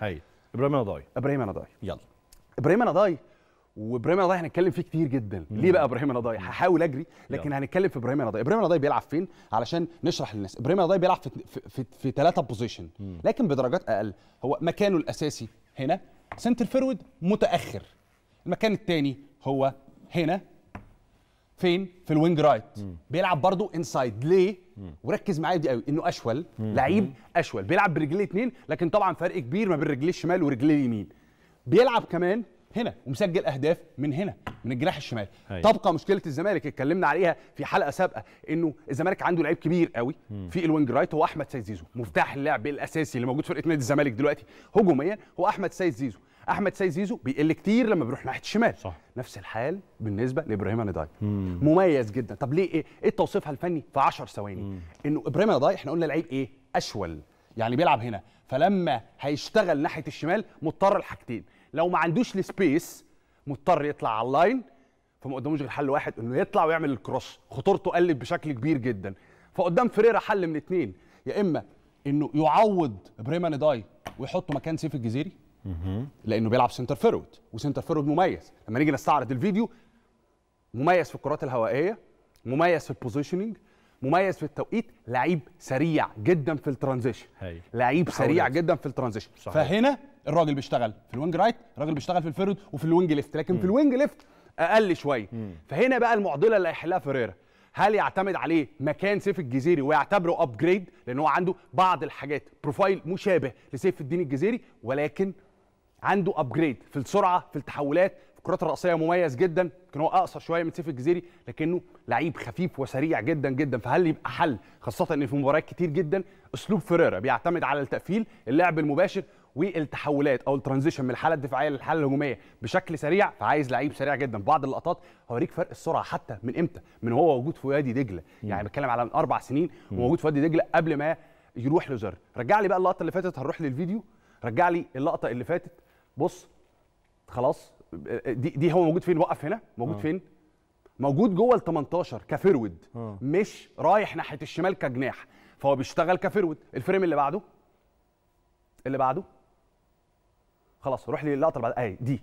هاي ابراهيم نضاي ابراهيم نضاي يلا ابراهيم نضاي وابراهيم نضاي هنتكلم فيه كتير جدا مم. ليه بقى ابراهيم نضاي هحاول اجري لكن يلا. هنتكلم في ابراهيم نضاي ابراهيم نضاي بيلعب فين علشان نشرح للناس ابراهيم نضاي بيلعب في في في ثلاثه بوزيشن لكن بدرجات اقل هو مكانه الاساسي هنا سنتر فورورد متاخر المكان الثاني هو هنا فين في الوينج رايت مم. بيلعب برضو انسايد ليه وركز معايا دي قوي انه اشول لعيب اشول بيلعب برجليه اثنين لكن طبعا فرق كبير ما بين رجليه الشمال ورجليه اليمين بيلعب كمان هنا ومسجل اهداف من هنا من الجناح الشمال تبقى أيوه. مشكله الزمالك اتكلمنا عليها في حلقه سابقه انه الزمالك عنده لعيب كبير قوي في الوينج رايت هو احمد سيد زيزو مفتاح اللعب الاساسي اللي موجود في فرقه نادي الزمالك دلوقتي هجوميا هو احمد سيد زيزو احمد سيد زيزو بيقل كتير لما بيروح ناحيه الشمال صح. نفس الحال بالنسبه لابراهيم نداي مميز جدا طب ليه ايه ايه التوصيف الفني في 10 ثواني انه ابراهيم نداي احنا قلنا لعيب ايه اشول يعني بيلعب هنا فلما هيشتغل ناحيه الشمال مضطر لحاجتين لو ما عندوش السبيس مضطر يطلع على اللاين فما قداموش غير حل واحد انه يطلع ويعمل الكروس خطورته قلت بشكل كبير جدا فقدام فريرا حل من اتنين يا اما انه يعوض ابراهيم نداي ويحطه مكان سيف الجزيري لانه بيلعب سنتر فيرود وسنتر فيرود مميز لما نيجي نستعرض الفيديو مميز في الكرات الهوائيه مميز في البوزيشننج مميز في التوقيت لعيب سريع جدا في الترانزيشن لعيب سريع جدا في الترانزيشن فهنا الراجل بيشتغل في الوينج رايت الراجل بيشتغل في الفيرود وفي الوينج ليفت لكن مم. في الوينج ليفت اقل شويه فهنا بقى المعضله اللي هيحلها فيريرا هل يعتمد عليه مكان سيف الجزيري ويعتبره ابجريد لان هو عنده بعض الحاجات بروفايل مشابه لسيف الدين الجزيري ولكن عنده ابجريد في السرعه في التحولات في الكرات الراسيه مميز جدا يمكن هو اقصر شويه من سيف الجزيري لكنه لعيب خفيف وسريع جدا جدا فهل يبقى حل خاصه ان في مباريات كتير جدا اسلوب فيريرا بيعتمد على التقفيل اللعب المباشر والتحولات او الترانزيشن من الحاله الدفاعيه للحاله الهجوميه بشكل سريع فعايز لعيب سريع جدا بعض اللقطات هوريك فرق السرعه حتى من امتى من هو موجود في وادي دجله يعني بتكلم على من اربع سنين وموجود في وادي دجله قبل ما يروح لوزر رجع لي بقى اللقطه اللي فاتت هنروح للفيديو رجع لي اللقطه اللي فاتت بص خلاص دي دي هو موجود فين وقف هنا موجود أوه. فين موجود جوه ال 18 كفرود أوه. مش رايح ناحيه الشمال كجناح فهو بيشتغل كفرود الفريم اللي بعده اللي بعده خلاص روح لي اللقطه اللي بعد اهي دي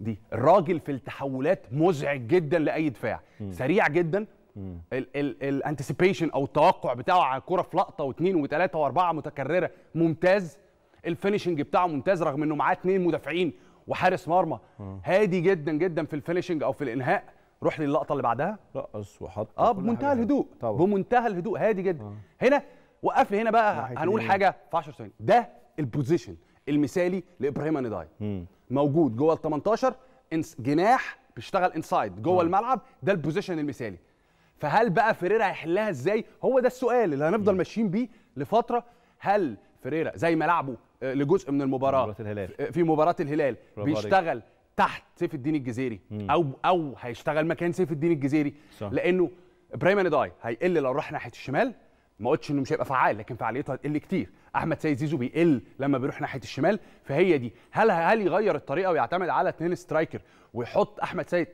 دي الراجل في التحولات مزعج جدا لاي دفاع م. سريع جدا الانتسيبيشن او التوقع بتاعه على الكوره في لقطه واثنين وثلاثه واربعه متكرره ممتاز الفينشنج بتاعه ممتاز رغم انه معاه اثنين مدافعين وحارس مرمى هادي جدا جدا في الفينشنج او في الانهاء روح للقطه اللي بعدها رقص وحط اه بمنتهى الهدوء طبعا. بمنتهى الهدوء هادي جدا آه. هنا وقف لي هنا بقى هنقول دي. حاجه في 10 ثواني ده البوزيشن المثالي لابراهيم انيداي موجود جوه ال 18 جناح بيشتغل انسايد جوه آه. الملعب ده البوزيشن المثالي فهل بقى فيريرا هيحلها ازاي هو ده السؤال اللي هنفضل ماشيين بيه لفتره هل فريرا زي ما لعبه آه، لجزء من المباراه مباراة الهلال. في مباراه الهلال بيشتغل تحت سيف الدين الجزيري مم. او او هيشتغل مكان سيف الدين الجزيري صح. لانه ابراهيم داي هيقل لو راح ناحيه الشمال ما قلتش انه مش هيبقى فعال لكن فعاليته هتقل كتير احمد سيد زيزو بيقل لما بيروح ناحيه الشمال فهي دي هل هل يغير الطريقه ويعتمد على اثنين سترايكر ويحط احمد سيد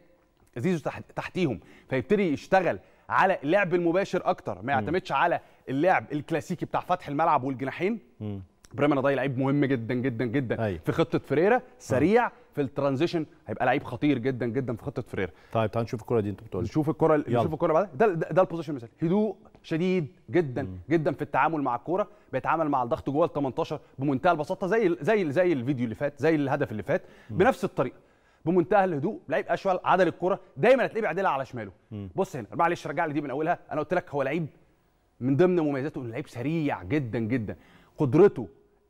زيزو تحتيهم فيبتدي يشتغل على اللعب المباشر اكتر ما يعتمدش على اللعب الكلاسيكي بتاع فتح الملعب والجناحين بريمانا ضاي لعيب مهم جدا جدا جدا أي. أيوه. في خطه فريرا سريع م. في الترانزيشن هيبقى لعيب خطير جدا جدا في خطه فريرا طيب تعال نشوف الكره دي انت بتقول نشوف الكره نشوف الكره بعد ده ده, ده البوزيشن مثال هدوء شديد جدا م. جدا في التعامل مع الكوره بيتعامل مع الضغط جوه ال 18 بمنتهى البساطه زي زي زي الفيديو اللي فات زي الهدف اللي فات م. بنفس الطريقه بمنتهى الهدوء لعيب اشول عدل الكره دايما هتلاقيه بيعدلها على شماله مم. بص هنا معلش رجع لي دي من اولها انا قلت لك هو لعيب من ضمن مميزاته انه لعيب سريع جدا جدا قدرته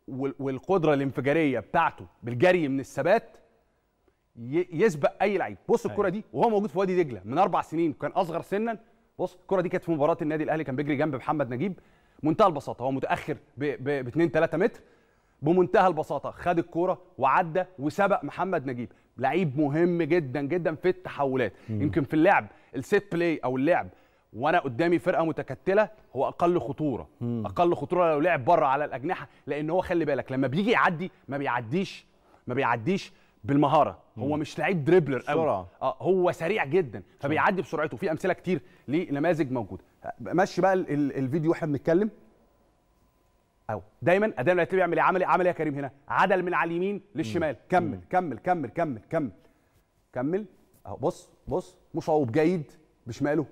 والقدره الانفجاريه بتاعته بالجري من الثبات يسبق اي لعيب بص الكره أيوة. دي وهو موجود في وادي دجله من اربع سنين كان اصغر سنا بص الكره دي كانت في مباراه النادي الاهلي كان بيجري جنب محمد نجيب منتهى البساطه هو متاخر ب 2 3 متر بمنتهى البساطه خد الكوره وعدى وسبق محمد نجيب لعيب مهم جدا جدا في التحولات مم. يمكن في اللعب السيت بلاي او اللعب وانا قدامي فرقه متكتله هو اقل خطوره مم. اقل خطوره لو لعب بره على الاجنحه لان هو خلي بالك لما بيجي يعدي ما بيعديش ما بيعديش بالمهاره مم. هو مش لعيب دريبلر قوي اه هو سريع جدا فبيعدي بسرعته في امثله كتير لنماذج موجوده ماشي بقى الفيديو واحنا بنتكلم اهو دايما اداء الاهلي بيعمل ايه عمل إيه؟ عمل إيه يا كريم هنا عدل من على اليمين للشمال كمل كمل كمل كمل كمل كمل اهو بص بص مصوب جيد بشماله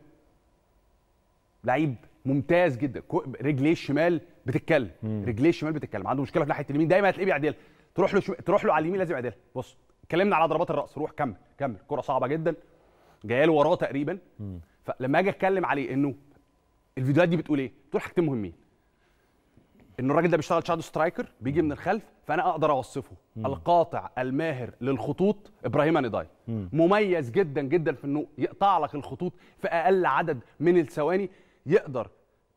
لعيب ممتاز جدا رجليه الشمال بتتكلم رجليه الشمال بتتكلم عنده مشكله في ناحيه اليمين دايما هتلاقيه بيعدلها تروح له شم... تروح له على اليمين لازم يعدل بص اتكلمنا على ضربات الراس روح كمل كمل كره صعبه جدا جايه له وراه تقريبا مم. فلما اجي اتكلم عليه انه الفيديوهات دي بتقول ايه؟ بتقول حاجتين مهمين ان الراجل ده بيشتغل شادو سترايكر بيجي من الخلف فانا اقدر اوصفه مم. القاطع الماهر للخطوط ابراهيم انيداي مميز جدا جدا في انه يقطع لك الخطوط في اقل عدد من الثواني يقدر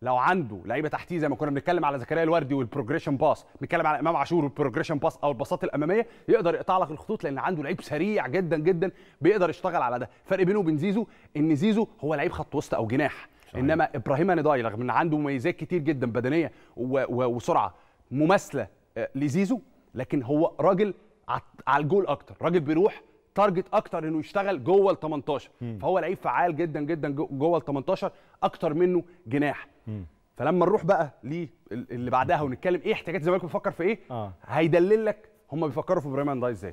لو عنده لعيبه تحتيه زي ما كنا بنتكلم على زكريا الوردي والبروجريشن باس بنتكلم على امام عاشور والبروجريشن باس او الباصات الاماميه يقدر يقطع لك الخطوط لان عنده لعيب سريع جدا جدا بيقدر يشتغل على ده فرق بينه وبين زيزو ان زيزو هو لعيب خط وسط او جناح صحيح. انما ابراهيم نضاي رغم ان عنده مميزات كتير جدا بدنيه وسرعه مماثله آه، لزيزو لكن هو راجل على الجول اكتر راجل بيروح تارجت اكتر انه يشتغل جوه ال 18 م. فهو لعيب فعال جدا جدا جوه ال 18 اكتر منه جناح م. فلما نروح بقى للي بعدها ونتكلم ايه احتياجات الزمالك بيفكر في ايه آه. هيدلل لك هم بيفكروا في ابراهيم نداي ازاي